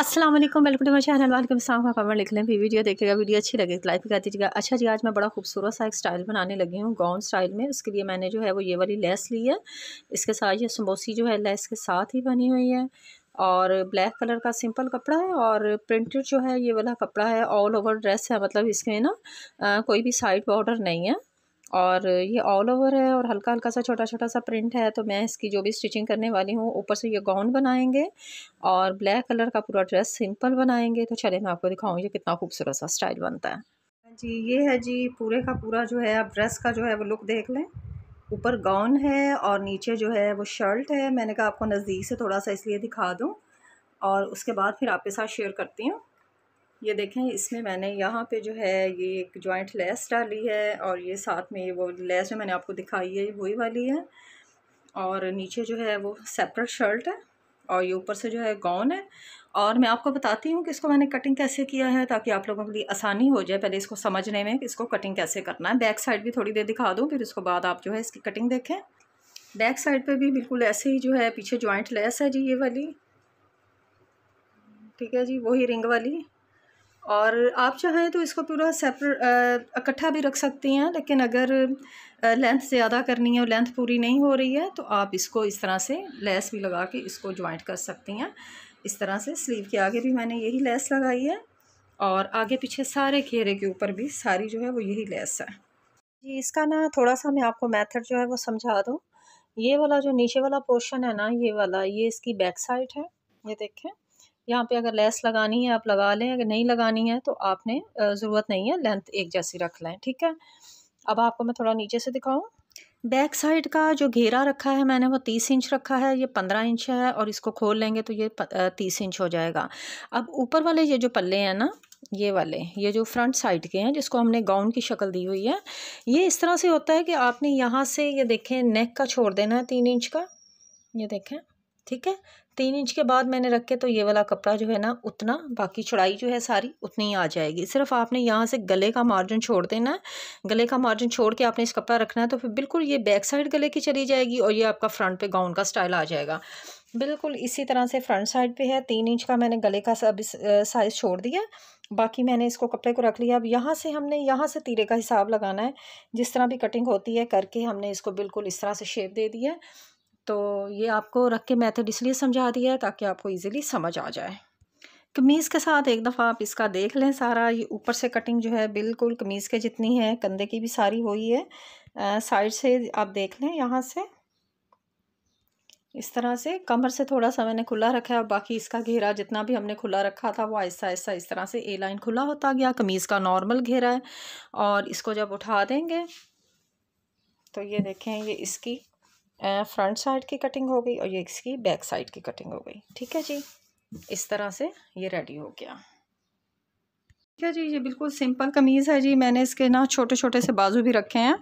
Aslam welcome to my channel वालेकुम सलाम खबर लिख लें भी वीडियो देखेगा वीडियो अच्छी लगे लाइक कर दीजिएगा अच्छा जी आज मैं बड़ा खूबसूरत सा एक स्टाइल बनाने लगी हूँ गाउन स्टाइल में उसके लिए मैंने जो है वो ये वाली लेस ली है इसके साथ ये समोसी जो है लेस के साथ ही बनी हुई है और ब्लैक कलर का सिंपल कपड़ा है और प्रिंटेड जो है ये वाला कपड़ा है ऑल ओवर ड्रेस है मतलब इसमें ना कोई भी साइड बॉर्डर नहीं है और ये ऑल ओवर है और हल्का हल्का सा छोटा छोटा सा प्रिंट है तो मैं इसकी जो भी स्टिचिंग करने वाली हूँ ऊपर से ये गाउन बनाएंगे और ब्लैक कलर का पूरा ड्रेस सिंपल बनाएंगे तो चले मैं आपको दिखाऊँ ये कितना खूबसूरत सा स्टाइल बनता है हाँ जी ये है जी पूरे का पूरा जो है आप ड्रेस का जो है वो लुक देख लें ऊपर गाउन है और नीचे जो है वो शर्ट है मैंने कहा आपको नज़दीक से थोड़ा सा इसलिए दिखा दूँ और उसके बाद फिर आपके साथ शेयर करती हूँ ये देखें इसमें मैंने यहाँ पे जो है ये एक जॉइंट लेस डाली है और ये साथ में ये वो लेस जो मैंने आपको दिखाई है ये वही वाली है और नीचे जो है वो सेपरेट शर्ट है और ये ऊपर से जो है गाउन है और मैं आपको बताती हूँ कि इसको मैंने कटिंग कैसे किया है ताकि आप लोगों के लिए आसानी हो जाए पहले इसको समझने में कि इसको कटिंग कैसे करना है बैक साइड भी थोड़ी देर दिखा दूँ फिर उसके बाद आप जो है इसकी कटिंग देखें बैक साइड पर भी बिल्कुल ऐसे ही जो है पीछे जॉइंट लेस है जी ये वाली ठीक है जी वही रिंग वाली और आप चाहें तो इसको पूरा सेपरेट इकट्ठा भी रख सकती हैं लेकिन अगर लेंथ ज़्यादा करनी है और लेंथ पूरी नहीं हो रही है तो आप इसको इस तरह से लेस भी लगा के इसको ज्वाइंट कर सकती हैं इस तरह से स्लीव के आगे भी मैंने यही लेस लगाई है और आगे पीछे सारे घेरे के ऊपर भी सारी जो है वो यही लेस है जी इसका ना थोड़ा सा मैं आपको मैथड जो है वो समझा दूँ ये वाला जो नीचे वाला पोर्शन है ना ये वाला ये इसकी बैक साइड है ये देखें यहाँ पे अगर लेस लगानी है आप लगा लें अगर नहीं लगानी है तो आपने ज़रूरत नहीं है लेंथ एक जैसी रख लें ठीक है अब आपको मैं थोड़ा नीचे से दिखाऊँ बैक साइड का जो घेरा रखा है मैंने वो तीस इंच रखा है ये पंद्रह इंच है और इसको खोल लेंगे तो ये तीस इंच हो जाएगा अब ऊपर वाले ये जो पल्ले हैं ना ये वाले ये जो फ्रंट साइड के हैं जिसको हमने गाउन की शक्ल दी हुई है ये इस तरह से होता है कि आपने यहाँ से ये देखें नेक का छोड़ देना है तीन इंच का ये देखें ठीक है तीन इंच के बाद मैंने रखे तो ये वाला कपड़ा जो है ना उतना बाकी चौड़ाई जो है सारी उतनी ही आ जाएगी सिर्फ आपने यहाँ से गले का मार्जिन छोड़ देना है गले का मार्जिन छोड़ के आपने इस कपड़ा रखना है तो फिर बिल्कुल ये बैक साइड गले की चली जाएगी और ये आपका फ्रंट पे गाउन का स्टाइल आ जाएगा बिल्कुल इसी तरह से फ्रंट साइड पर है तीन इंच का मैंने गले का सब साइज़ छोड़ दिया बाकी मैंने इसको कपड़े को रख लिया अब यहाँ से हमने यहाँ से तीरे का हिसाब लगाना है जिस तरह भी कटिंग होती है करके हमने इसको बिल्कुल इस तरह से शेप दे दी है तो ये आपको रख के मैथड इसलिए समझा दिया है ताकि आपको ईज़िली समझ आ जाए कमीज़ के साथ एक दफ़ा आप इसका देख लें सारा ये ऊपर से कटिंग जो है बिल्कुल कमीज़ के जितनी है कंधे की भी सारी हुई है साइड से आप देख लें यहाँ से इस तरह से कमर से थोड़ा सा मैंने खुला रखा है और बाकी इसका घेरा जितना भी हमने खुला रखा था वो ऐसा ऐसा इस तरह से ए लाइन खुला होता गया कमीज़ का नॉर्मल घेरा है और इसको जब उठा देंगे तो ये देखें ये इसकी फ्रंट साइड की कटिंग हो गई और ये इसकी बैक साइड की कटिंग हो गई ठीक है जी इस तरह से ये रेडी हो गया क्या जी ये बिल्कुल सिंपल कमीज़ है जी मैंने इसके ना छोटे छोटे से बाजू भी रखे हैं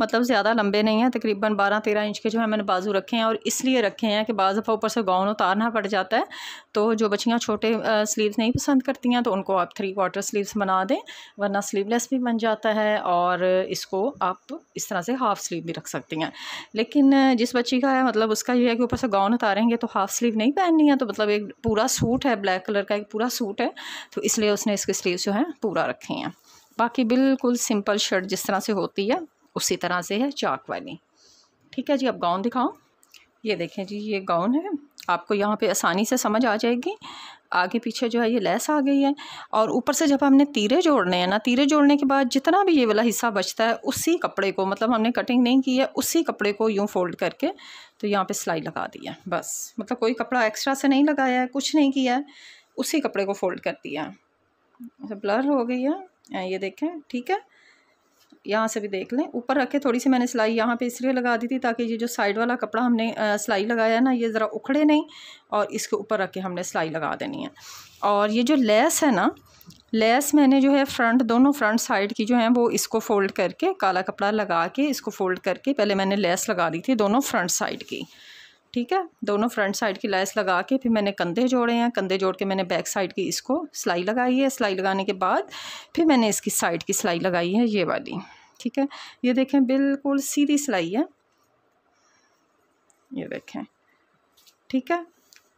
मतलब ज़्यादा लंबे नहीं हैं तकरीबन बारह तेरह इंच के जो है मैंने बाजू रखे हैं और इसलिए रखे हैं कि बाज़ दफ़ा ऊपर से गाउन उतारना पड़ जाता है तो जो बच्चियाँ छोटे स्लीव्स नहीं पसंद करती हैं तो उनको आप थ्री क्वार्टर स्लीव्स बना दें वरना स्लीवलेस भी बन जाता है और इसको आप इस तरह से हाफ़ स्लीव भी रख सकती हैं लेकिन जिस बच्ची का है मतलब उसका यह है कि ऊपर से गाउन उतारेंगे तो हाफ़ स्लीव नहीं पहननी है तो मतलब एक पूरा सूट है ब्लैक कलर का एक पूरा सूट है तो इसलिए उसने इसके स्लीव जो है है पूरा रखे हैं बाकी बिल्कुल सिंपल शर्ट जिस तरह से होती है उसी तरह से है चाक वाली ठीक है जी अब गाउन दिखाओ ये देखें जी ये गाउन है आपको यहाँ पे आसानी से समझ आ जाएगी आगे पीछे जो है ये लेस आ गई है और ऊपर से जब हमने तीरे जोड़ने हैं ना तीरे जोड़ने के बाद जितना भी ये वाला हिस्सा बचता है उसी कपड़े को मतलब हमने कटिंग नहीं की है उसी कपड़े को यूँ फोल्ड करके तो यहाँ पे सिलाई लगा दी है बस मतलब कोई कपड़ा एक्स्ट्रा से नहीं लगाया है कुछ नहीं किया है उसी कपड़े को फोल्ड कर दिया है ब्लर हो गई है ये देखें ठीक है यहाँ से भी देख लें ऊपर रखे थोड़ी सी मैंने सिलाई यहाँ पे इसलिए लगा दी थी ताकि ये जो साइड वाला कपड़ा हमने सिलाई लगाया है ना ये ज़रा उखड़े नहीं और इसके ऊपर रख के हमने सिलाई लगा देनी है और ये जो लेस है ना लेस मैंने जो है फ्रंट दोनों फ्रंट साइड की जो है वो इसको फ़ोल्ड करके काला कपड़ा लगा के इसको फ़ोल्ड करके पहले मैंने लेस लगा दी थी दोनों फ्रंट साइड की ठीक है दोनों फ्रंट साइड की लैस लगा के फिर मैंने कंधे जोड़े हैं कंधे जोड़ के मैंने बैक साइड की इसको सिलाई लगाई है सिलाई लगाने के बाद फिर मैंने इसकी साइड की सिलाई लगाई है ये वाली ठीक है ये देखें बिल्कुल सीधी सिलाई है ये देखें ठीक है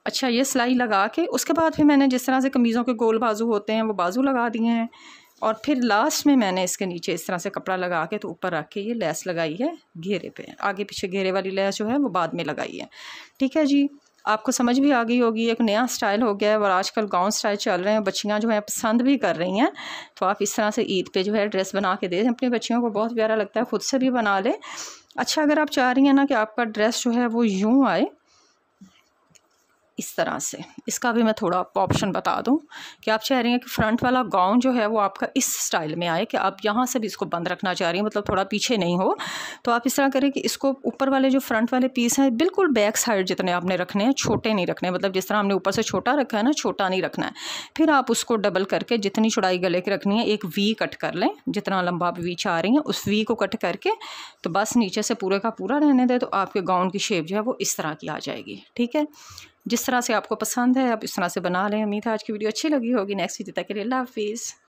अच्छा ये सिलाई लगा के उसके बाद फिर मैंने जिस तरह से कमीज़ों के गोल बाजू होते हैं वो बाजू लगा दिए हैं और फिर लास्ट में मैंने इसके नीचे इस तरह से कपड़ा लगा के तो ऊपर रख के ये लेस लगाई है घेरे पे आगे पीछे घेरे वाली लेस जो है वो बाद में लगाई है ठीक है जी आपको समझ भी आ गई होगी एक नया स्टाइल हो गया है और आजकल गाउन स्टाइल चल रहे हैं बच्चियां जो हैं पसंद भी कर रही हैं तो आप इस तरह से ईद पे जो है ड्रेस बना के दे दें अपनी बच्चियों को बहुत प्यारा लगता है ख़ुद से भी बना लें अच्छा अगर आप चाह रही हैं ना कि आपका ड्रेस जो है वो यूँ आए इस तरह से इसका भी मैं थोड़ा आपको ऑप्शन बता दूं कि आप चाह रही हैं कि फ्रंट वाला गाउन जो है वो आपका इस स्टाइल में आए कि आप यहाँ से भी इसको बंद रखना चाह रही हैं मतलब थोड़ा पीछे नहीं हो तो आप इस तरह करें कि इसको ऊपर वाले जो फ्रंट वाले पीस हैं बिल्कुल बैक साइड जितने आपने रखने हैं छोटे नहीं रखने मतलब जिस तरह हमने ऊपर से छोटा रखा है ना छोटा नहीं रखना है फिर आप उसको डबल करके जितनी चौड़ाई गले की रखनी है एक वी कट कर लें जितना लंबा आप वी चाह रही हैं उस वी को कट करके तो बस नीचे से पूरे का पूरा रहने दें तो आपके गाउन की शेप जो है वो इस तरह की आ जाएगी ठीक है जिस तरह से आपको पसंद है आप इस तरह से बना लें उम्मीद है आज की वीडियो अच्छी लगी होगी नेक्स्ट वीडियो तक के लिए अल्लाह हाफिज़